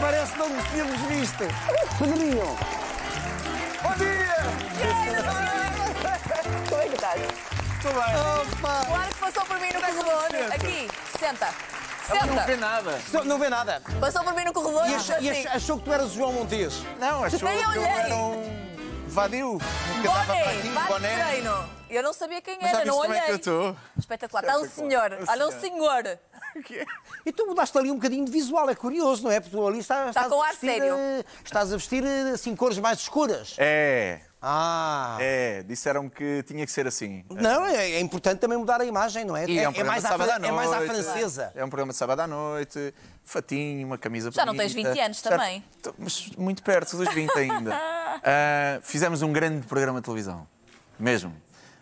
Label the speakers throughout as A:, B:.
A: parece que não nos tínhamos visto. Uh, Pedrinho! Bom dia! Como é que estás? Estou bem. Opa. O ar que passou por mim no é corredor, aqui, senta. Senta. Não vê nada. So, não vê nada. Passou por mim no corredor e, achou, assim. e achou que tu eras o João Montes. Não, achou Nem que olhei. eu era um vadio. Que estava para aqui, boné. Eu não sabia quem era, não é olhei. É Espetacular. Está um senhor, olha um senhor. É? E tu mudaste ali um bocadinho de visual, é curioso, não é? Porque tu ali está estás, com a vestir, sério. Eh, estás a vestir eh, assim cores mais escuras. É. Ah. É, disseram que tinha que ser assim. Não, é, é importante também mudar a imagem, não é? É, é, um é, é mais à, noite, é, mais à, francesa. É um programa de sábado à noite, fatinho, uma camisa Já não tens 20 anos Já, também. Mas muito perto dos 20 ainda. uh, fizemos um grande programa de televisão. Mesmo.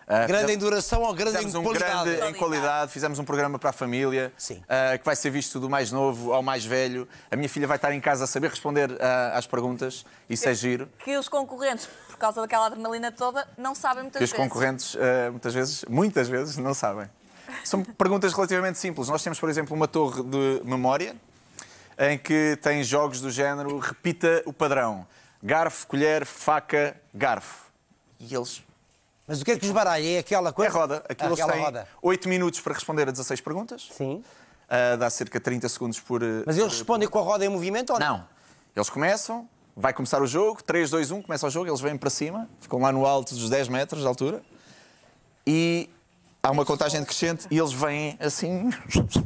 A: Uh, grande em duração ou grande em qualidade? Um grande em qualidade. fizemos um programa para a família, uh, que vai ser visto do mais novo ao mais velho. A minha filha vai estar em casa a saber responder uh, às perguntas, isso que, é giro. Que os concorrentes, por causa daquela adrenalina toda, não sabem muitas que vezes. os concorrentes, muitas vezes, muitas vezes, não sabem. São perguntas relativamente simples. Nós temos, por exemplo, uma torre de memória, em que tem jogos do género repita o padrão. Garfo, colher, faca, garfo. E eles mas o que é que os baralha? É aquela coisa? É roda. Aquilo aquela tem roda. 8 minutos para responder a 16 perguntas. Sim. Uh, dá cerca de 30 segundos por. Eh, Mas eles eh, respondem com a roda em movimento ou não? Não. Eles começam, vai começar o jogo, 3, 2, 1, começa o jogo, eles vêm para cima, ficam lá no alto dos 10 metros de altura e há uma contagem decrescente e eles vêm assim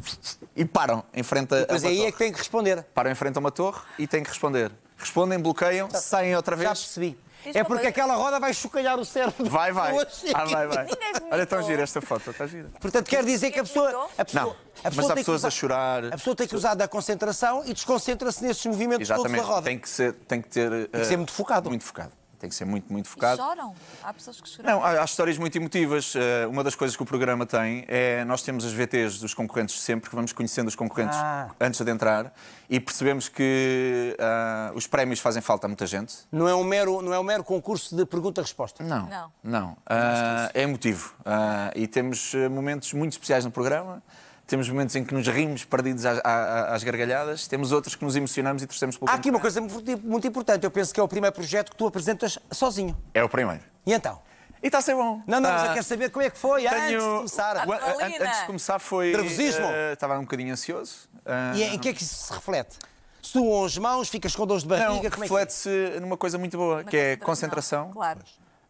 A: e param em frente a. Mas aí é torre. é que têm que responder. Param em frente a uma torre e têm que responder. Respondem, bloqueiam, saem outra vez. Já percebi é porque aquela roda vai chocalhar o cérebro. Vai, vai. Ah, vai, vai. Olha, é tão gira esta foto, está gira. Portanto, quer dizer que a pessoa. A pessoa não, a pessoa mas há pessoas usar, a chorar. A pessoa tem que usar da concentração e desconcentra-se nesses movimentos Exatamente. todos da roda. Tem que ser, tem que ter. Tem que ser eh, muito focado. Muito focado tem que ser muito, muito focado. E choram? Há pessoas que choram? Não, há, há, histórias muito emotivas. Eh, uma das coisas que o programa tem é nós temos as VTs dos concorrentes sempre, que vamos conhecendo os concorrentes ah. antes de entrar e percebemos que uh, os prémios fazem falta a muita gente. Não é um mero, não é um mero concurso de pergunta-resposta? Não, não. não. Uh, é emotivo. Uh, e temos eh, momentos muito especiais no programa temos momentos em que nos rimos perdidos às, às gargalhadas, temos outros que nos emocionamos e torcemos pelo Há aqui uma coisa muito importante. Eu penso que é o primeiro projeto que tu apresentas sozinho. É o primeiro. E então? E está a ser bom. Não, não, mas eu ah, quero saber como é que foi Tenho... antes de começar. Ah, antes de começar foi... Nervosismo? Uh, estava um bocadinho ansioso. Uh... E é, em que é que isso se reflete? Suam as mãos, ficas com dores de barriga? Não, é reflete-se é? numa coisa muito boa, que é concentração. Claro.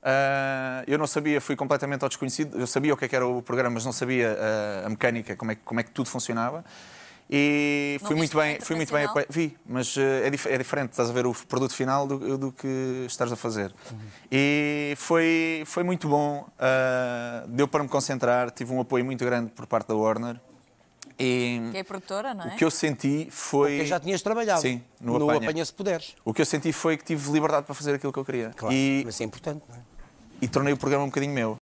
A: Uh, eu não sabia, fui completamente ao desconhecido. Eu sabia o que, é que era o programa, mas não sabia uh, a mecânica, como é, como é que tudo funcionava. E não fui muito bem, fui muito bem, vi, mas uh, é, dif é, diferente, estás a ver o produto final do, do que estás a fazer. Uhum. E foi, foi muito bom, deu para me concentrar, tive um apoio muito grande por parte da Warner. E, que é produtora, não é? O que eu senti foi. Porque já tinhas trabalhado. Sim, no, no apanha. apanha. se poderes. O que eu senti foi que tive liberdade para fazer aquilo que eu queria. Claro, e... mas é importante, não é? E tornei o programa um bocadinho meu.